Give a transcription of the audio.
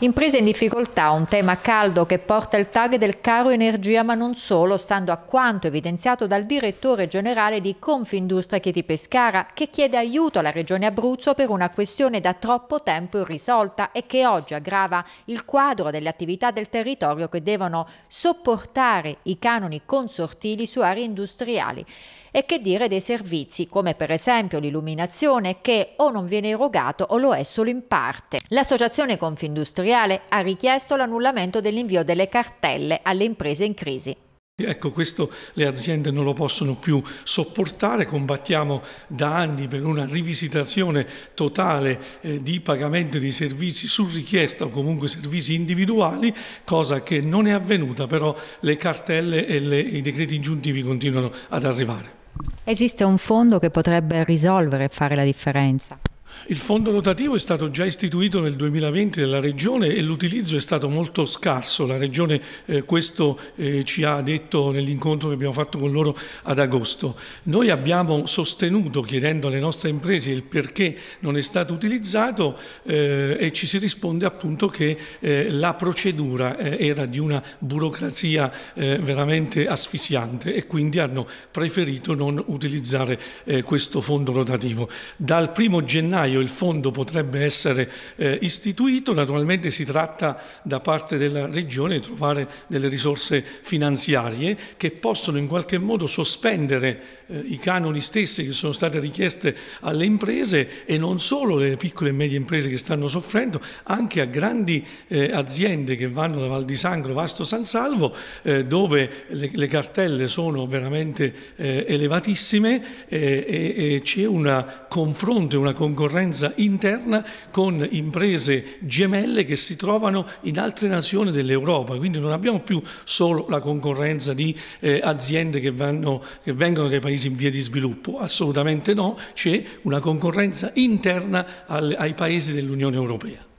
Imprese in difficoltà, un tema caldo che porta il tag del caro energia ma non solo, stando a quanto evidenziato dal direttore generale di Confindustria Chieti Pescara, che chiede aiuto alla regione Abruzzo per una questione da troppo tempo irrisolta e che oggi aggrava il quadro delle attività del territorio che devono sopportare i canoni consortili su aree industriali. E che dire dei servizi, come per esempio l'illuminazione, che o non viene erogato o lo è solo in parte. L'associazione Confindustria Industriale ha richiesto l'annullamento dell'invio delle cartelle alle imprese in crisi. Ecco, questo le aziende non lo possono più sopportare, combattiamo da anni per una rivisitazione totale eh, di pagamento di servizi su richiesta o comunque servizi individuali, cosa che non è avvenuta, però le cartelle e le, i decreti ingiuntivi continuano ad arrivare. Esiste un fondo che potrebbe risolvere e fare la differenza? Il fondo rotativo è stato già istituito nel 2020 dalla Regione e l'utilizzo è stato molto scarso. La Regione eh, questo eh, ci ha detto nell'incontro che abbiamo fatto con loro ad agosto. Noi abbiamo sostenuto, chiedendo alle nostre imprese il perché non è stato utilizzato eh, e ci si risponde appunto che eh, la procedura eh, era di una burocrazia eh, veramente asfissiante e quindi hanno preferito non utilizzare questo fondo rotativo. Dal primo gennaio gennaio il fondo potrebbe essere eh, istituito, naturalmente si tratta da parte della Regione di trovare delle risorse finanziarie che possono in qualche modo sospendere eh, i canoni stessi che sono state richieste alle imprese e non solo alle piccole e medie imprese che stanno soffrendo, anche a grandi eh, aziende che vanno da Val di Sangro, Vasto San Salvo, eh, dove le, le, cartelle sono veramente eh, elevatissime eh, e, e c'è un confronto e una concorrenza concorrenza interna con imprese gemelle che si trovano in altre nazioni dell'Europa, quindi non abbiamo più solo la concorrenza di eh, aziende che, vanno, che vengono dai paesi in via di sviluppo, assolutamente no, c'è una concorrenza interna al, ai paesi dell'Unione Europea.